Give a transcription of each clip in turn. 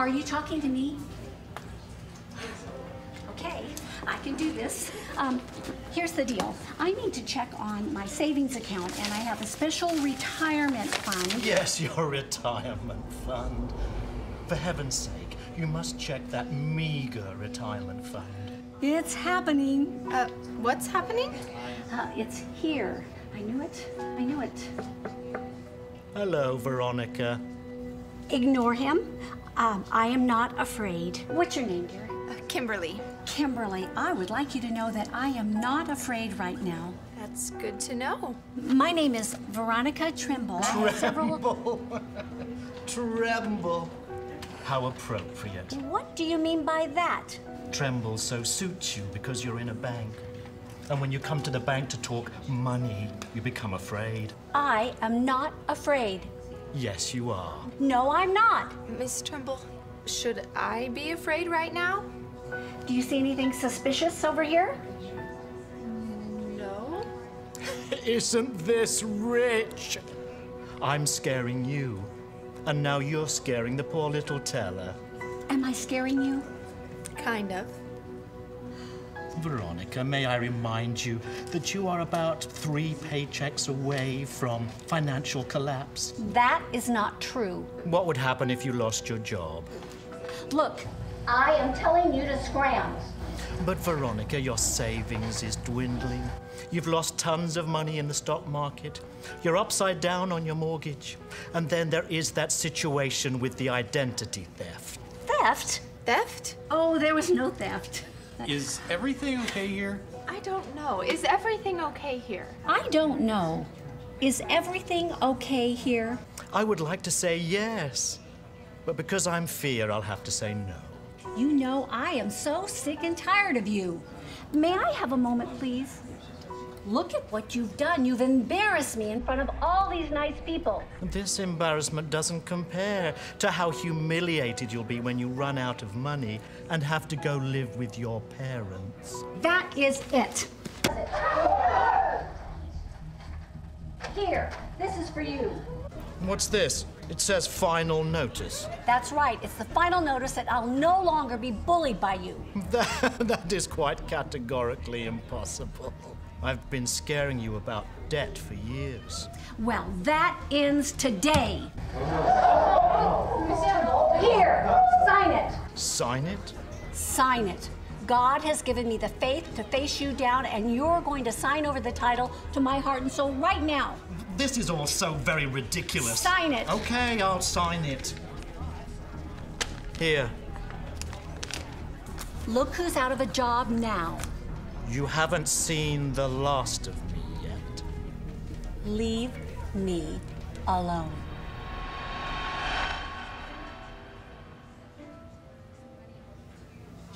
Are you talking to me? Okay, I can do this. Um, here's the deal. I need to check on my savings account, and I have a special retirement fund. Yes, your retirement fund. For heaven's sake, you must check that meager retirement fund. It's happening. Uh, what's happening? Uh, it's here. I knew it. I knew it. Hello, Veronica. Ignore him. Um, I am not afraid. What's your name, dear? Uh, Kimberly. Kimberly, I would like you to know that I am not afraid right now. That's good to know. My name is Veronica Trimble. Trimble. Tremble. How appropriate. What do you mean by that? Tremble so suits you because you're in a bank. And when you come to the bank to talk money, you become afraid. I am not afraid. Yes, you are. No, I'm not. Miss Trimble, should I be afraid right now? Do you see anything suspicious over here? No. Isn't this rich? I'm scaring you. And now you're scaring the poor little teller. Am I scaring you? Kind of. Veronica, may I remind you that you are about three paychecks away from financial collapse? That is not true. What would happen if you lost your job? Look, I am telling you to scram. But, Veronica, your savings is dwindling. You've lost tons of money in the stock market. You're upside down on your mortgage. And then there is that situation with the identity theft. Theft? Theft? Oh, there was no theft. Is everything okay here? I don't know. Is everything okay here? I don't know. Is everything okay here? I would like to say yes, but because I'm fear, I'll have to say no. You know, I am so sick and tired of you. May I have a moment, please? Look at what you've done. You've embarrassed me in front of all these nice people. This embarrassment doesn't compare to how humiliated you'll be when you run out of money and have to go live with your parents. That is it. Here, this is for you. What's this? It says final notice. That's right. It's the final notice that I'll no longer be bullied by you. that, that is quite categorically impossible. I've been scaring you about debt for years. Well, that ends today. Here, sign it. Sign it? Sign it. God has given me the faith to face you down, and you're going to sign over the title to my heart and soul right now. This is all so very ridiculous. Sign it. Okay, I'll sign it. Here. Look who's out of a job now. You haven't seen the last of me yet. Leave me alone.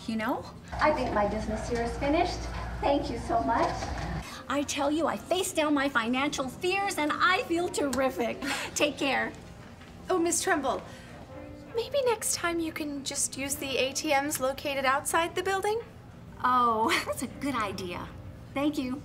You know? I think my business here is finished. Thank you so much. I tell you, I faced down my financial fears and I feel terrific. Take care. Oh, Miss Tremble, maybe next time you can just use the ATMs located outside the building? Oh, that's a good idea. Thank you.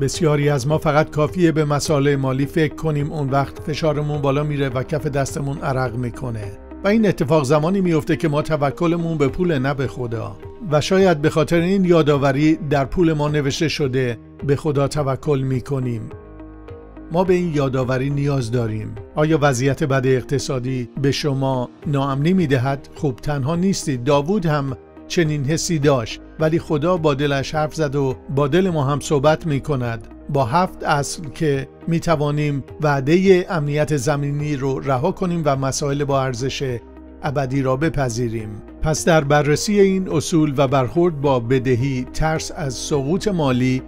بسیاری از ما فقط کافیه به مسائل مالی فکر کنیم اون وقت فشارمون بالا میره و کف دستمون عرق میکنه و این اتفاق زمانی میفته که ما توکلمون به پول نه به خدا و شاید به خاطر این یادآوری در پول ما نوشته شده به خدا توکل می کنیم. ما به این یادآوری نیاز داریم. آیا وضعیت بد اقتصادی به شما ناامنی می دهد؟ خوب تنها نیستید. داوود هم چنین حسی داشت ولی خدا با دلش حرف زد و با دل ما هم صحبت می کند. با هفت اصل که می توانیم وعده امنیت زمینی رو رها کنیم و مسائل با ارزش ابدی را بپذیریم پس در بررسی این اصول و برخورد با بدهی ترس از سقوط مالی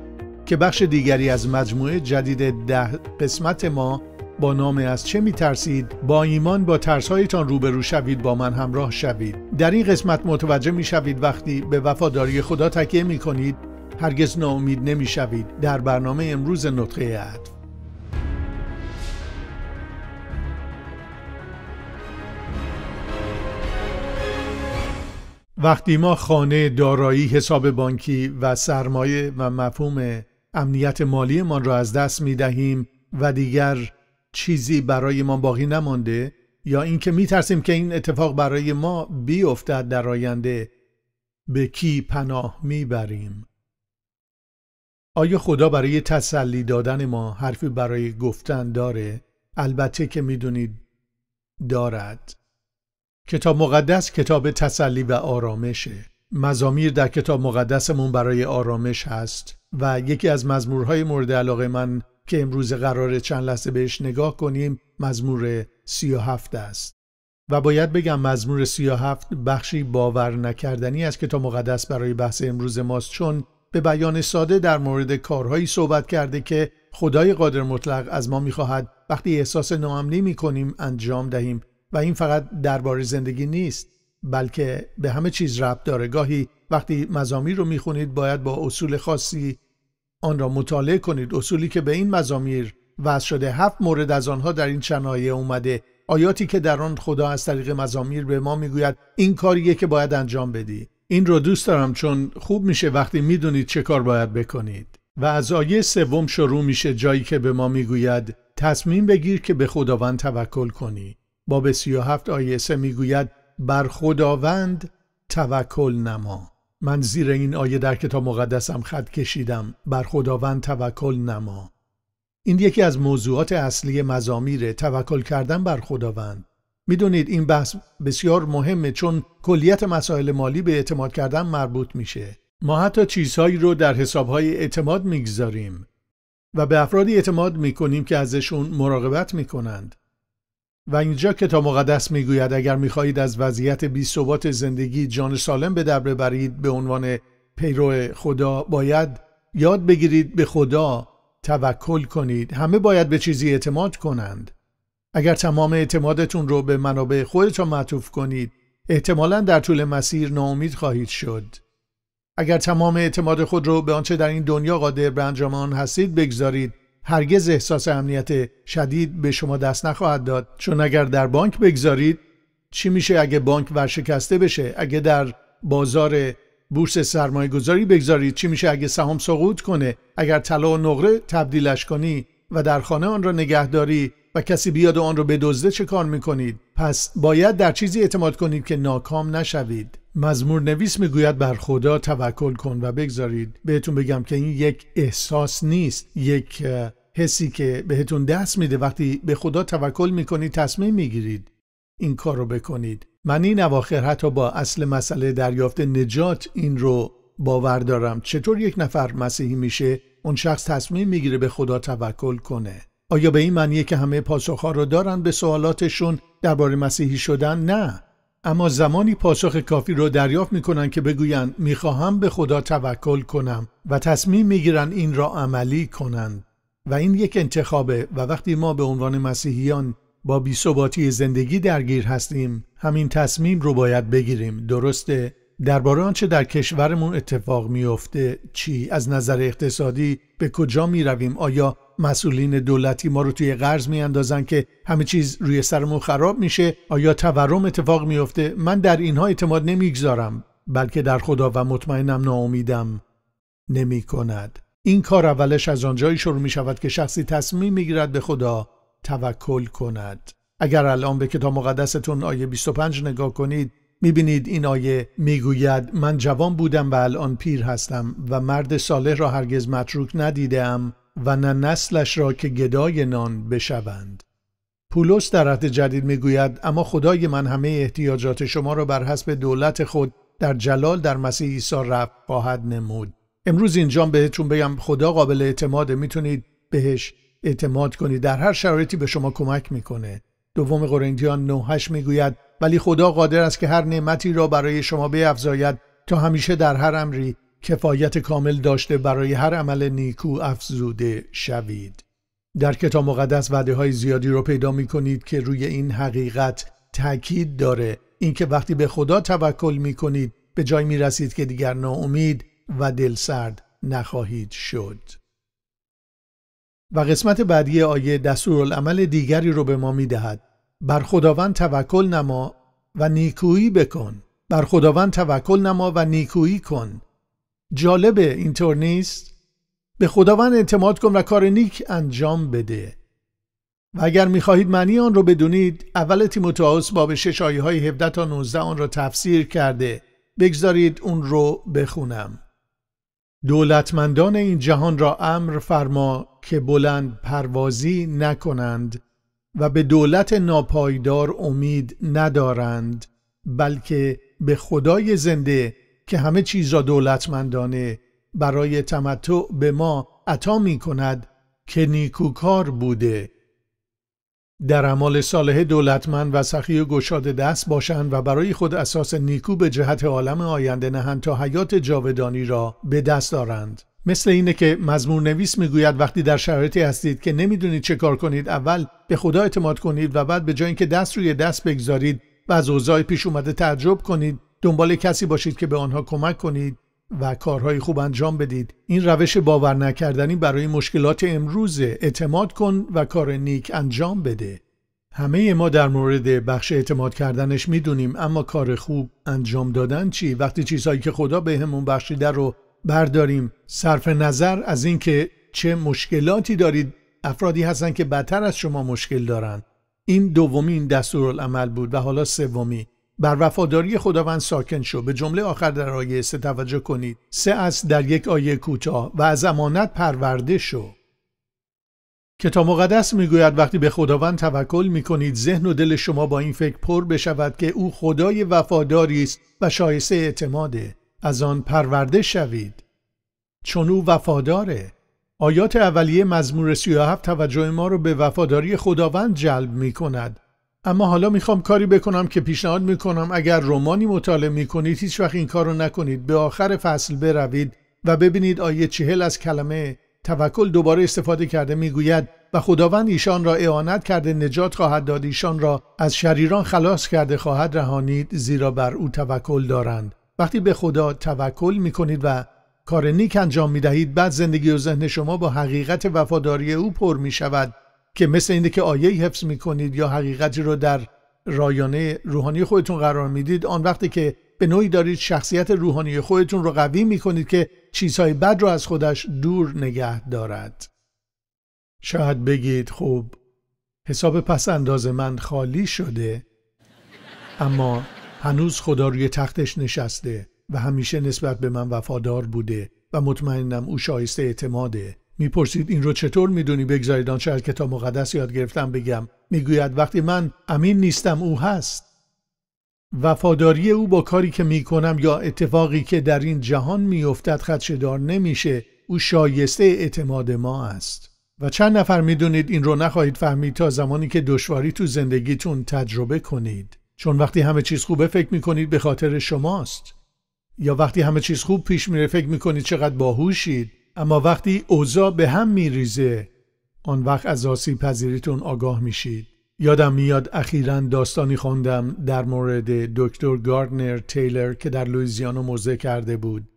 که بخش دیگری از مجموعه جدید ده قسمت ما با نام از چه می ترسید با ایمان با ترسهایتان روبرو شوید با من همراه شوید در این قسمت متوجه میشوید وقتی به وفاداری خدا تکیه می کنید هرگز ناامید نمی شوید در برنامه امروز نطقه عطف وقتی ما خانه دارایی حساب بانکی و سرمایه و مفهوم امنیت مالیمان را از دست می دهیم و دیگر چیزی برای ما باقی نمانده یا اینکه می ترسیم که این اتفاق برای ما بیفتد در آینده به کی پناه می بریم؟ آیا خدا برای تسلی دادن ما حرفی برای گفتن داره؟ البته که میدونید دارد کتاب مقدس کتاب تسلی و آرامشه مزامیر در کتاب مقدسمون برای آرامش هست و یکی از مزمورهای مورد علاقه من که امروز قرار چند لحظه بهش نگاه کنیم مزمور هفت است و باید بگم مزمور هفت بخشی باور نکردنی از کتاب مقدس برای بحث امروز ماست چون به بیان ساده در مورد کارهایی صحبت کرده که خدای قادر مطلق از ما میخواهد وقتی احساس نامنی میکنیم انجام دهیم و این فقط درباره زندگی نیست بلکه به همه چیز ربط داره گاهی وقتی مزامیر رو میخونید باید با اصول خاصی آن را مطالعه کنید اصولی که به این مزامیر وضع شده هفت مورد از آنها در این چنایه اومده آیاتی که در آن خدا از طریق مزامیر به ما میگوید این کاریه که باید انجام بدی این رو دوست دارم چون خوب میشه وقتی میدونید چه کار باید بکنید و از آیه سوم شروع میشه جایی که به ما میگوید تصمیم بگیر که به خداوند توکل کنی باب سی و هفت آیه سه میگوید بر خداوند توکل نما من زیر این آیه در کتاب مقدسم خط کشیدم بر خداوند توکل نما این یکی از موضوعات اصلی مزامیر توکل کردن بر خداوند میدونید این بحث بسیار مهمه چون کلیت مسائل مالی به اعتماد کردن مربوط میشه ما حتی چیزهایی رو در حسابهای اعتماد میگذاریم و به افرادی اعتماد میکنیم که ازشون مراقبت میکنند و اینجا تا مقدس میگوید اگر میخواهید از وضعیت بی زندگی جان سالم به در ببرید به عنوان پیرو خدا باید یاد بگیرید به خدا توکل کنید همه باید به چیزی اعتماد کنند اگر تمام اعتمادتون رو به منابع خودتان معطوف کنید احتمالا در طول مسیر ناامید خواهید شد اگر تمام اعتماد خود رو به آنچه در این دنیا قادر به انجام آن هستید بگذارید هرگز احساس امنیت شدید به شما دست نخواهد داد چون اگر در بانک بگذارید چی میشه اگه بانک ورشکسته بشه اگه در بازار بورس سرمایه گذاری بگذارید چی میشه اگه سهام سقوط کنه اگر طلا و نقره تبدیلش کنی و در خانه آن را نگهداری و کسی بیاد و آن را بدزده چه کار میکنید پس باید در چیزی اعتماد کنید که ناکام نشوید مزمور نویس میگوید بر خدا توکل کن و بگذارید بهتون بگم که این یک احساس نیست یک حسی که بهتون دست میده وقتی به خدا توکل میکنید تصمیم میگیرید این کار رو بکنید من این اواخر حتی با اصل مسئله دریافت نجات این رو باور دارم چطور یک نفر مسیحی میشه اون شخص تصمیم میگیره به خدا توکل کنه آیا به این معنیه که همه پاسخها رو دارن به سوالاتشون درباره مسیحی شدن؟ نه. اما زمانی پاسخ کافی رو دریافت میکنن که بگویند میخواهم به خدا توکل کنم و تصمیم میگیرن این را عملی کنند و این یک انتخابه و وقتی ما به عنوان مسیحیان با بیثباتی زندگی درگیر هستیم همین تصمیم رو باید بگیریم درسته درباره آنچه در کشورمون اتفاق میافته چی از نظر اقتصادی به کجا می آیا مسئولین دولتی ما رو توی قرض میاندازن که همه چیز روی سرمون خراب میشه آیا تورم اتفاق میافته من در اینها اعتماد نمیگذارم بلکه در خدا و مطمئنم ناامیدم نمی کند. این کار اولش از آنجایی شروع می شود که شخصی تصمیم میگیرد به خدا توکل کند اگر الان به کتاب مقدستون آیه 25 نگاه کنید میبینید این آیه میگوید من جوان بودم و الان پیر هستم و مرد صالح را هرگز متروک ندیدم و نه نسلش را که گدای نان بشوند پولس در عهد جدید میگوید اما خدای من همه احتیاجات شما را بر حسب دولت خود در جلال در مسیح عیسی رفت خواهد نمود امروز اینجا بهتون بگم خدا قابل اعتماد میتونید بهش اعتماد کنید در هر شرایطی به شما کمک میکنه دوم قرنتیان 9:8 میگوید ولی خدا قادر است که هر نعمتی را برای شما بیافزاید تا همیشه در هر امری کفایت کامل داشته برای هر عمل نیکو افزوده شوید. در کتاب مقدس وعده های زیادی رو پیدا می کنید که روی این حقیقت تاکید داره اینکه وقتی به خدا توکل می کنید به جای می رسید که دیگر ناامید و دلسرد نخواهید شد. و قسمت بعدی آیه دستورالعمل دیگری رو به ما می دهد. بر خداوند توکل نما و نیکویی بکن. بر خداوند توکل نما و نیکویی کن جالبه اینطور نیست به خداوند اعتماد کن و کار نیک انجام بده و اگر میخواهید معنی آن رو بدونید اول تیموتائوس باب 6 آیه های 17 تا 19 آن را تفسیر کرده بگذارید اون رو بخونم دولتمندان این جهان را امر فرما که بلند پروازی نکنند و به دولت ناپایدار امید ندارند بلکه به خدای زنده که همه چیز را دولتمندانه برای تمتع به ما عطا می کند که نیکوکار بوده در اعمال صالح دولتمند و سخی و گشاد دست باشند و برای خود اساس نیکو به جهت عالم آینده نهند تا حیات جاودانی را به دست دارند مثل اینه که مزمور نویس میگوید وقتی در شرایطی هستید که نمیدونید چه کار کنید اول به خدا اعتماد کنید و بعد به جای اینکه دست روی دست بگذارید و از اوضاع پیش اومده تعجب کنید دنبال کسی باشید که به آنها کمک کنید و کارهای خوب انجام بدید این روش باور نکردنی برای مشکلات امروزه اعتماد کن و کار نیک انجام بده همه ما در مورد بخش اعتماد کردنش میدونیم اما کار خوب انجام دادن چی وقتی چیزهایی که خدا بهمون به بخشیده رو برداریم صرف نظر از اینکه چه مشکلاتی دارید افرادی هستند که بدتر از شما مشکل دارند این دومین دستورالعمل بود و حالا سومی بر وفاداری خداوند ساکن شو به جمله آخر در آیه سه توجه کنید سه از در یک آیه کوتاه و از امانت پرورده شو کتاب مقدس میگوید وقتی به خداوند توکل میکنید ذهن و دل شما با این فکر پر بشود که او خدای وفاداری است و شایسته اعتماده از آن پرورده شوید چون او وفاداره آیات اولیه مزمور 37 توجه ما را به وفاداری خداوند جلب میکند اما حالا میخوام کاری بکنم که پیشنهاد میکنم اگر رومانی مطالعه میکنید هیچ وقت این کار رو نکنید به آخر فصل بروید و ببینید آیه چهل از کلمه توکل دوباره استفاده کرده میگوید و خداوند ایشان را اعانت کرده نجات خواهد داد ایشان را از شریران خلاص کرده خواهد رهانید زیرا بر او توکل دارند وقتی به خدا توکل میکنید و کار نیک انجام میدهید بعد زندگی و ذهن شما با حقیقت وفاداری او پر میشود که مثل اینه که آیه حفظ میکنید یا حقیقتی رو در رایانه روحانی خودتون قرار میدید آن وقتی که به نوعی دارید شخصیت روحانی خودتون رو قوی میکنید که چیزهای بد رو از خودش دور نگه دارد شاید بگید خوب حساب پس انداز من خالی شده اما هنوز خدا روی تختش نشسته و همیشه نسبت به من وفادار بوده و مطمئنم او شایسته اعتماده میپرسید این رو چطور میدونی بگذارید آنچه از کتاب مقدس یاد گرفتم بگم میگوید وقتی من امین نیستم او هست وفاداری او با کاری که میکنم یا اتفاقی که در این جهان میافتد خدشهدار نمیشه او شایسته اعتماد ما است و چند نفر میدونید این رو نخواهید فهمید تا زمانی که دشواری تو زندگیتون تجربه کنید چون وقتی همه چیز خوبه فکر میکنید به خاطر شماست یا وقتی همه چیز خوب پیش میره فکر میکنید چقدر باهوشید اما وقتی اوضاع به هم ریزه آن وقت از آسیب پذیریتون آگاه میشید یادم میاد اخیرا داستانی خوندم در مورد دکتر گاردنر تیلر که در لویزیانا موزه کرده بود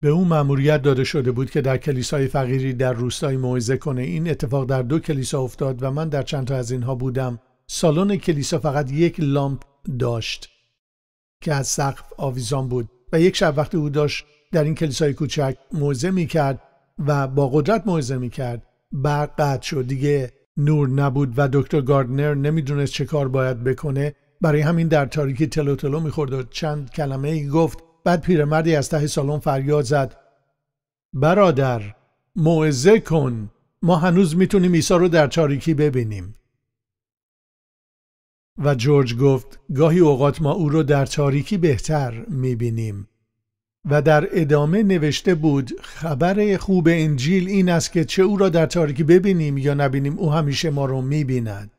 به اون مأموریت داده شده بود که در کلیسای فقیری در روستای موعظه کنه این اتفاق در دو کلیسا افتاد و من در چند تا از اینها بودم سالن کلیسا فقط یک لامپ داشت که از سقف آویزان بود و یک شب وقتی او داشت در این کلیسای کوچک موعظه میکرد و با قدرت موعظه میکرد برق قطع شد دیگه نور نبود و دکتر گاردنر نمیدونست چه کار باید بکنه برای همین در تاریکی تلو تلو میخورد و چند کلمه ای گفت بعد پیرمردی از ته سالن فریاد زد برادر موعظه کن ما هنوز میتونیم عیسی رو در تاریکی ببینیم و جورج گفت گاهی اوقات ما او رو در تاریکی بهتر میبینیم و در ادامه نوشته بود خبر خوب انجیل این است که چه او را در تاریکی ببینیم یا نبینیم او همیشه ما را میبیند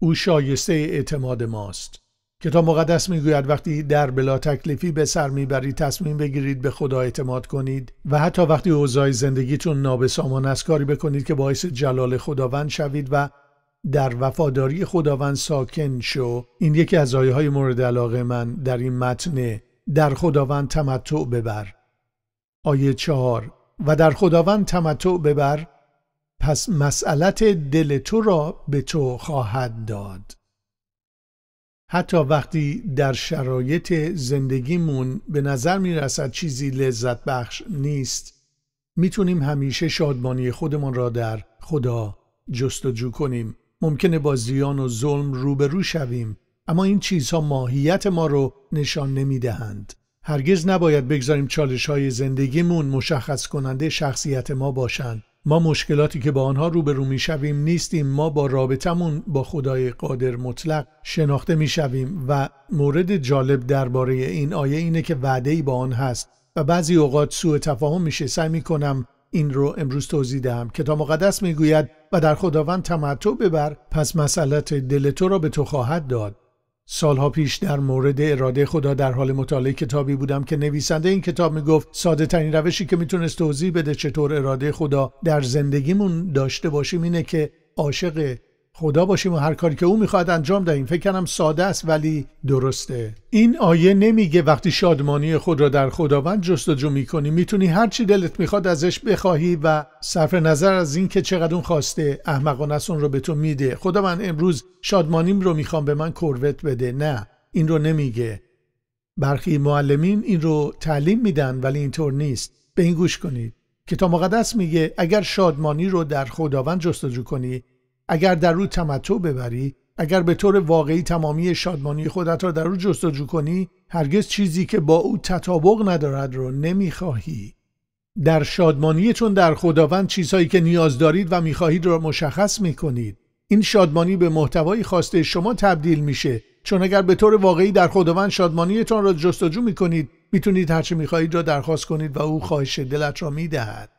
او شایسته اعتماد ماست کتاب مقدس میگوید وقتی در بلا تکلیفی به سر میبرید تصمیم بگیرید به خدا اعتماد کنید و حتی وقتی اوضاع زندگیتون نابسامان است کاری بکنید که باعث جلال خداوند شوید و در وفاداری خداوند ساکن شو این یکی از آیه های مورد علاقه من در این متن در خداوند تمتع ببر آیه چهار و در خداوند تمتع ببر پس مسئلت دل تو را به تو خواهد داد حتی وقتی در شرایط زندگیمون به نظر می رسد چیزی لذت بخش نیست میتونیم همیشه شادمانی خودمان را در خدا جستجو کنیم ممکنه با زیان و ظلم روبرو شویم اما این چیزها ماهیت ما رو نشان نمی دهند. هرگز نباید بگذاریم چالش های زندگیمون مشخص کننده شخصیت ما باشند. ما مشکلاتی که با آنها روبرو می شویم نیستیم ما با رابطمون با خدای قادر مطلق شناخته می شویم و مورد جالب درباره این آیه اینه که وعده ای با آن هست و بعضی اوقات سوء تفاهم میشه سعی می کنم این رو امروز توضیح دهم کتاب مقدس میگوید و در خداوند تمتع ببر پس مسئلت دل تو را به تو خواهد داد سالها پیش در مورد اراده خدا در حال مطالعه کتابی بودم که نویسنده این کتاب میگفت ساده ترین روشی که میتونست توضیح بده چطور اراده خدا در زندگیمون داشته باشیم اینه که عاشق خدا باشیم و هر کاری که او میخواد انجام دهیم فکر کنم ساده است ولی درسته این آیه نمیگه وقتی شادمانی خود را در خداوند جستجو میکنی میتونی هر چی دلت میخواد ازش بخواهی و صرف نظر از اینکه چقدر اون خواسته احمقانه اون رو به تو میده خدا من امروز شادمانیم رو میخوام به من کروت بده نه این رو نمیگه برخی معلمین این رو تعلیم میدن ولی اینطور نیست به این گوش کنید کتاب مقدس میگه اگر شادمانی رو در خداوند جستجو کنی اگر در او تمتع ببری اگر به طور واقعی تمامی شادمانی خودت را در او جستجو کنی هرگز چیزی که با او تطابق ندارد را نمیخواهی در شادمانیتون در خداوند چیزهایی که نیاز دارید و میخواهید را مشخص میکنید این شادمانی به محتوای خواسته شما تبدیل میشه چون اگر به طور واقعی در خداوند شادمانیتان را جستجو میکنید میتونید هرچه میخواهید را درخواست کنید و او خواهش دلت را میدهد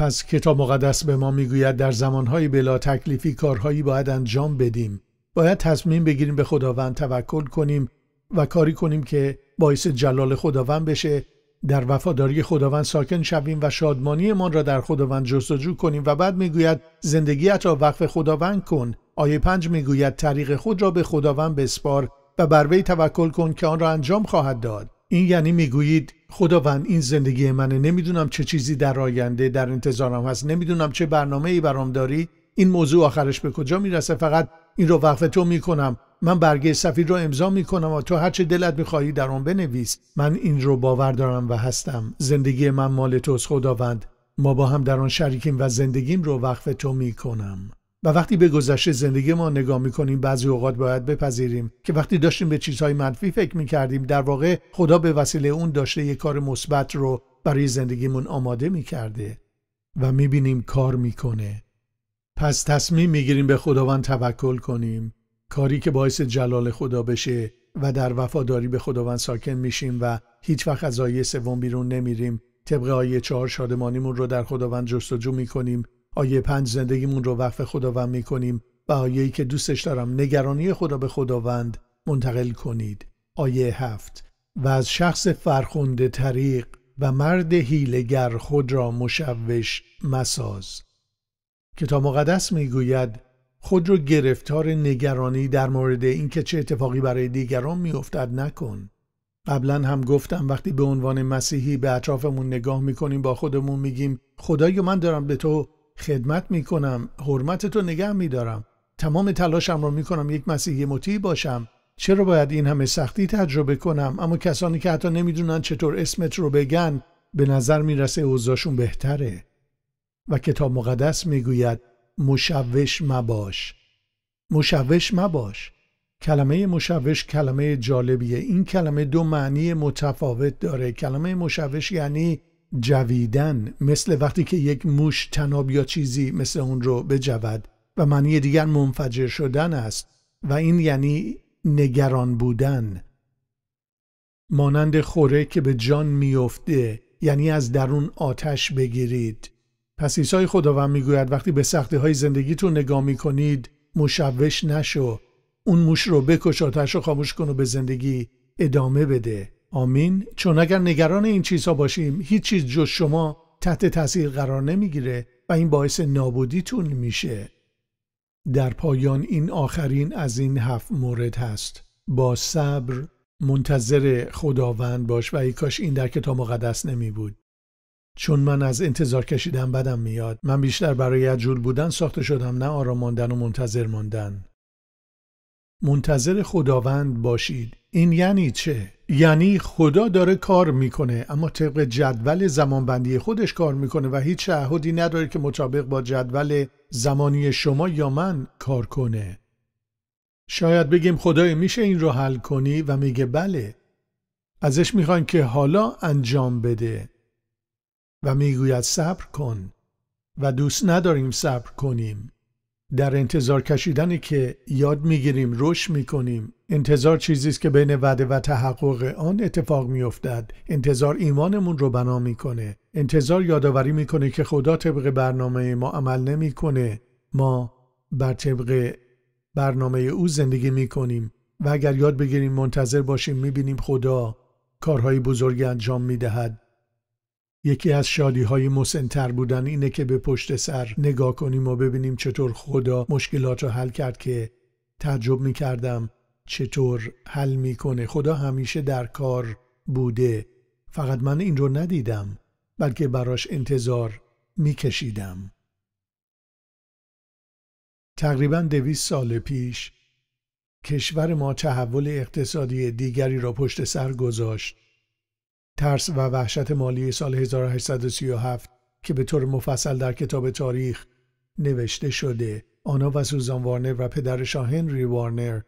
پس کتاب مقدس به ما میگوید در زمانهای بلا تکلیفی کارهایی باید انجام بدیم باید تصمیم بگیریم به خداوند توکل کنیم و کاری کنیم که باعث جلال خداوند بشه در وفاداری خداوند ساکن شویم و شادمانی شادمانیمان را در خداوند جستجو کنیم و بعد میگوید زندگیت را وقف خداوند کن آیه پنج میگوید طریق خود را به خداوند بسپار و بر وی توکل کن که آن را انجام خواهد داد این یعنی میگویید خداوند این زندگی منه نمیدونم چه چیزی در آینده در انتظارم هست نمیدونم چه برنامه ای برام داری این موضوع آخرش به کجا میرسه فقط این رو وقف تو میکنم من برگه سفیر رو امضا میکنم و تو هر چه دلت میخواهی در آن بنویس من این رو باور دارم و هستم زندگی من مال توست خداوند ما با هم در آن شریکیم و زندگیم رو وقف تو میکنم و وقتی به گذشته زندگی ما نگاه میکنیم بعضی اوقات باید بپذیریم که وقتی داشتیم به چیزهای منفی فکر کردیم در واقع خدا به وسیله اون داشته یک کار مثبت رو برای زندگیمون آماده میکرده و بینیم کار میکنه پس تصمیم میگیریم به خداوند توکل کنیم کاری که باعث جلال خدا بشه و در وفاداری به خداوند ساکن میشیم و هیچ وقت از آیه سوم بیرون نمیریم طبق آیه چهار شادمانیمون رو در خداوند جستجو میکنیم آیه پنج زندگیمون رو وقف خداوند کنیم و آیه که دوستش دارم نگرانی خدا به خداوند منتقل کنید آیه هفت و از شخص فرخنده طریق و مرد هیلگر خود را مشوش مساز کتاب مقدس میگوید خود را گرفتار نگرانی در مورد اینکه چه اتفاقی برای دیگران میافتد نکن قبلا هم گفتم وقتی به عنوان مسیحی به اطرافمون نگاه میکنیم با خودمون میگیم خدایا من دارم به تو خدمت میکنم حرمت تو نگه میدارم تمام تلاشم را میکنم یک مسیحی مطیع باشم چرا باید این همه سختی تجربه کنم اما کسانی که حتی نمیدونن چطور اسمت رو بگن به نظر میرسه اوضاعشون بهتره و کتاب مقدس میگوید مشوش مباش مشوش مباش کلمه مشوش کلمه جالبیه این کلمه دو معنی متفاوت داره کلمه مشوش یعنی جویدن مثل وقتی که یک موش تناب یا چیزی مثل اون رو بجود و معنی دیگر منفجر شدن است و این یعنی نگران بودن مانند خوره که به جان میافته یعنی از درون آتش بگیرید پس عیسی خداوند میگوید وقتی به سختی های تو نگاه میکنید مشوش نشو اون موش رو بکش آتش رو خاموش کن و به زندگی ادامه بده آمین چون اگر نگران این چیزها باشیم هیچ چیز جز شما تحت تاثیر قرار نمیگیره و این باعث نابودیتون میشه در پایان این آخرین از این هفت مورد هست با صبر منتظر خداوند باش و ای کاش این در کتاب مقدس نمی بود چون من از انتظار کشیدن بدم میاد من بیشتر برای عجول بودن ساخته شدم نه آرام ماندن و منتظر ماندن منتظر خداوند باشید این یعنی چه یعنی خدا داره کار میکنه اما طبق جدول زمانبندی خودش کار میکنه و هیچ تعهدی نداره که مطابق با جدول زمانی شما یا من کار کنه شاید بگیم خدای میشه این رو حل کنی و میگه بله ازش میخوان که حالا انجام بده و میگوید صبر کن و دوست نداریم صبر کنیم در انتظار کشیدنی که یاد میگیریم رشد میکنیم انتظار چیزی است که بین وعده و تحقق آن اتفاق میافتد انتظار ایمانمون رو بنا میکنه انتظار یادآوری میکنه که خدا طبق برنامه ما عمل نمیکنه ما بر طبق برنامه او زندگی میکنیم و اگر یاد بگیریم منتظر باشیم میبینیم خدا کارهای بزرگی انجام میدهد یکی از شادی های مسنتر بودن اینه که به پشت سر نگاه کنیم و ببینیم چطور خدا مشکلات رو حل کرد که تعجب می کردم چطور حل میکنه خدا همیشه در کار بوده فقط من این رو ندیدم بلکه براش انتظار میکشیدم تقریبا دویست سال پیش کشور ما تحول اقتصادی دیگری را پشت سر گذاشت ترس و وحشت مالی سال 1837 که به طور مفصل در کتاب تاریخ نوشته شده آنا و سوزان وارنر و پدرشان هنری وارنر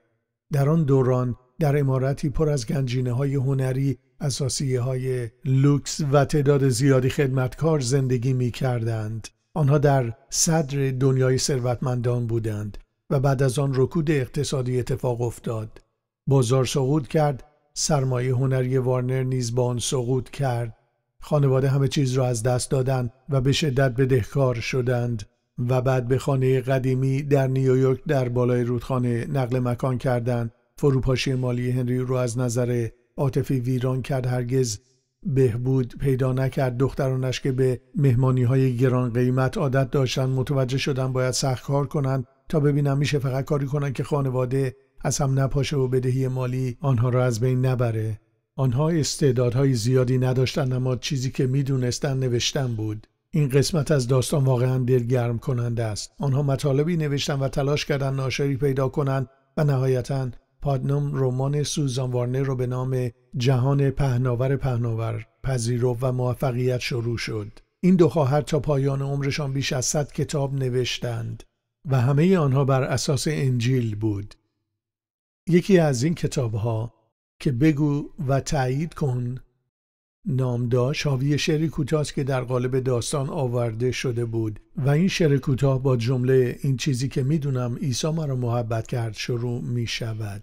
در آن دوران در امارتی پر از گنجینه های هنری اساسیه های لوکس و تعداد زیادی خدمتکار زندگی می کردند. آنها در صدر دنیای ثروتمندان بودند و بعد از آن رکود اقتصادی اتفاق افتاد. بازار سقوط کرد سرمایه هنری وارنر نیز با آن سقوط کرد خانواده همه چیز را از دست دادند و به شدت بدهکار شدند و بعد به خانه قدیمی در نیویورک در بالای رودخانه نقل مکان کردند فروپاشی مالی هنری رو از نظر عاطفی ویران کرد هرگز بهبود پیدا نکرد دخترانش که به مهمانی های گران قیمت عادت داشتن متوجه شدن باید سخت کار کنند تا ببینم میشه فقط کاری کنند که خانواده از هم نپاشه و بدهی مالی آنها را از بین نبره آنها استعدادهای زیادی نداشتند اما چیزی که میدونستند نوشتن بود این قسمت از داستان واقعا دلگرم کننده است آنها مطالبی نوشتن و تلاش کردند ناشری پیدا کنند و نهایتا پادنوم رمان سوزان وارنر را به نام جهان پهناور پهناور پذیرو و موفقیت شروع شد این دو خواهر تا پایان عمرشان بیش از صد کتاب نوشتند و همه آنها بر اساس انجیل بود یکی از این کتاب ها که بگو و تایید کن نامداش شاوی شعری کوتاست که در قالب داستان آورده شده بود و این شعر کوتاه با جمله این چیزی که میدونم عیسی مرا محبت کرد شروع می شود.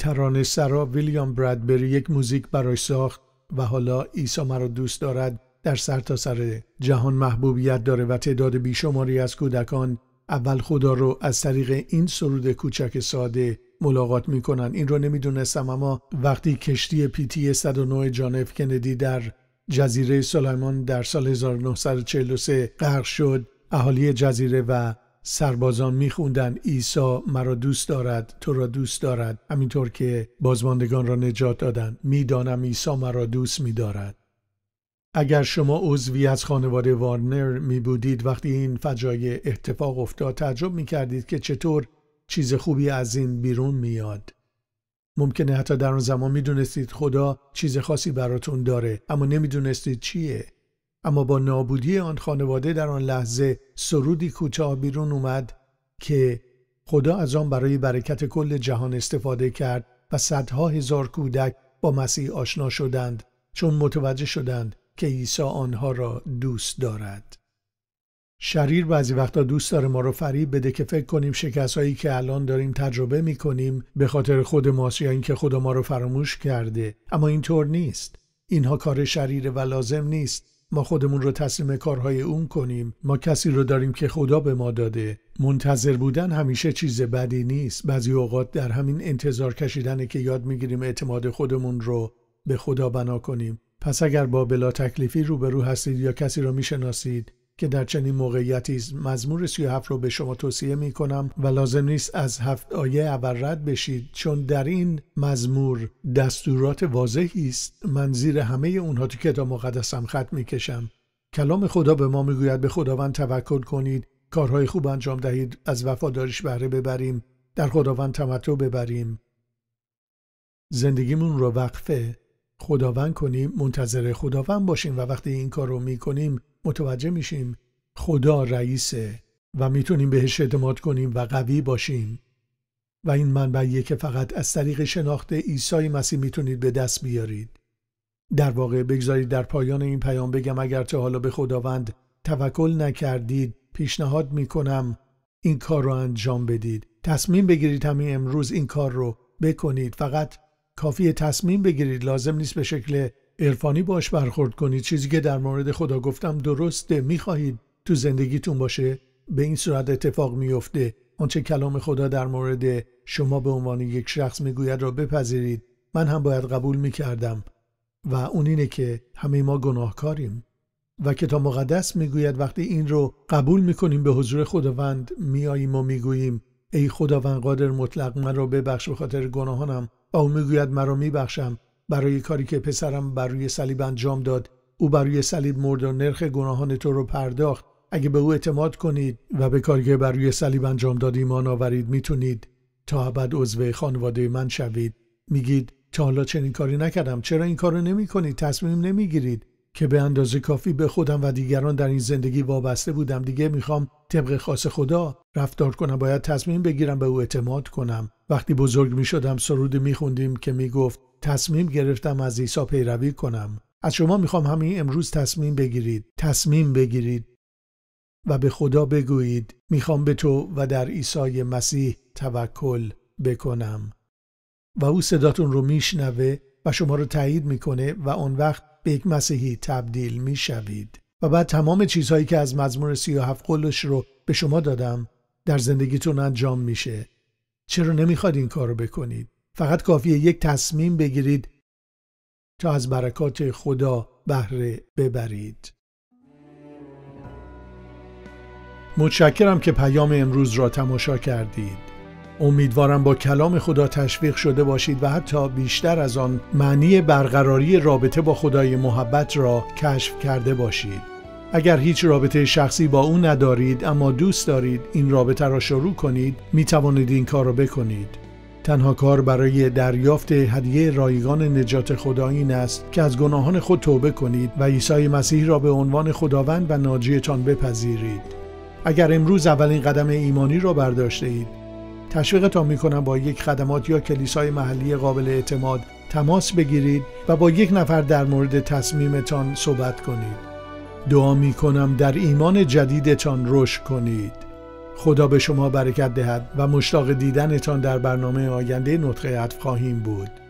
ترانه سرا ویلیام برادبری یک موزیک برای ساخت و حالا عیسی مرا دوست دارد در سرتاسر سر جهان محبوبیت داره و تعداد بیشماری از کودکان اول خدا رو از طریق این سرود کوچک ساده ملاقات میکنن این رو نمیدونستم اما وقتی کشتی پیتی 109 جانف کندی در جزیره سلیمان در سال 1943 غرق شد اهالی جزیره و سربازان میخوندن ایسا مرا دوست دارد تو را دوست دارد همینطور که بازماندگان را نجات دادند میدانم ایسا مرا دوست میدارد اگر شما عضوی از خانواده وارنر می بودید وقتی این فجایع اتفاق افتاد تعجب می کردید که چطور چیز خوبی از این بیرون میاد. ممکنه حتی در آن زمان می دونستید خدا چیز خاصی براتون داره اما دونستید چیه. اما با نابودی آن خانواده در آن لحظه سرودی کوتاه بیرون اومد که خدا از آن برای برکت کل جهان استفاده کرد و صدها هزار کودک با مسیح آشنا شدند چون متوجه شدند که عیسی آنها را دوست دارد. شریر بعضی وقتا دوست داره ما رو فریب بده که فکر کنیم شکست هایی که الان داریم تجربه می کنیم به خاطر خود ماست یا اینکه خدا ما رو فراموش کرده اما اینطور نیست اینها کار شریره و لازم نیست ما خودمون رو تسلیم کارهای اون کنیم ما کسی رو داریم که خدا به ما داده منتظر بودن همیشه چیز بدی نیست بعضی اوقات در همین انتظار کشیدن که یاد میگیریم اعتماد خودمون رو به خدا بنا کنیم پس اگر با بلا تکلیفی روبرو هستید یا کسی را میشناسید که در چنین موقعیتی مزمور 37 رو به شما توصیه می کنم و لازم نیست از هفت آیه اول رد بشید چون در این مزمور دستورات واضحی است من زیر همه اونها تو کتاب مقدسم خط میکشم کلام خدا به ما میگوید به خداوند توکل کنید کارهای خوب انجام دهید از وفاداریش بهره ببریم در خداوند تمتع ببریم زندگیمون رو وقفه خداوند کنیم منتظر خداوند باشیم و وقتی این کار رو میکنیم متوجه میشیم خدا رئیسه و میتونیم بهش اعتماد کنیم و قوی باشیم و این منبعیه که فقط از طریق شناخت عیسی مسیح میتونید به دست بیارید در واقع بگذارید در پایان این پیام بگم اگر تا حالا به خداوند توکل نکردید پیشنهاد میکنم این کار رو انجام بدید تصمیم بگیرید همین امروز این کار رو بکنید فقط کافی تصمیم بگیرید لازم نیست به شکل عرفانی باش برخورد کنید چیزی که در مورد خدا گفتم درسته میخواهید تو زندگیتون باشه به این صورت اتفاق میفته آنچه کلام خدا در مورد شما به عنوان یک شخص میگوید را بپذیرید من هم باید قبول میکردم و اون اینه که همه ما گناهکاریم و کتاب مقدس میگوید وقتی این رو قبول میکنیم به حضور خداوند میاییم و میگوییم ای خداوند قادر مطلق من را ببخش به خاطر گناهانم و او میگوید مرا میبخشم برای کاری که پسرم بر روی صلیب انجام داد او بر روی صلیب مرد و نرخ گناهان تو رو پرداخت اگه به او اعتماد کنید و به کاری که بر روی صلیب انجام داد ایمان آورید میتونید تا ابد عضو خانواده من شوید میگید تا حالا چنین کاری نکردم چرا این کارو نمی کنید تصمیم نمیگیرید که به اندازه کافی به خودم و دیگران در این زندگی وابسته بودم دیگه میخوام طبق خاص خدا رفتار کنم باید تصمیم بگیرم به او اعتماد کنم وقتی بزرگ می شدم سرود می خوندیم که می گفت تصمیم گرفتم از عیسی پیروی کنم. از شما می خوام همین امروز تصمیم بگیرید. تصمیم بگیرید و به خدا بگویید خوام به تو و در عیسی مسیح توکل بکنم. و او صداتون رو میشنوه و شما رو تایید میکنه و اون وقت به یک مسیحی تبدیل میشوید. و بعد تمام چیزهایی که از مزمور 37 قلش رو به شما دادم در زندگیتون انجام میشه چرا نمیخواد این کارو بکنید فقط کافیه یک تصمیم بگیرید تا از برکات خدا بهره ببرید متشکرم که پیام امروز را تماشا کردید امیدوارم با کلام خدا تشویق شده باشید و حتی بیشتر از آن معنی برقراری رابطه با خدای محبت را کشف کرده باشید اگر هیچ رابطه شخصی با او ندارید اما دوست دارید این رابطه را شروع کنید می توانید این کار را بکنید تنها کار برای دریافت هدیه رایگان نجات خدا این است که از گناهان خود توبه کنید و عیسی مسیح را به عنوان خداوند و ناجیتان بپذیرید اگر امروز اولین قدم ایمانی را برداشته اید تشویقتان میکنم با یک خدمات یا کلیسای محلی قابل اعتماد تماس بگیرید و با یک نفر در مورد تصمیمتان صحبت کنید دعا می کنم در ایمان جدیدتان رشد کنید خدا به شما برکت دهد و مشتاق دیدنتان در برنامه آینده نطقه عطف خواهیم بود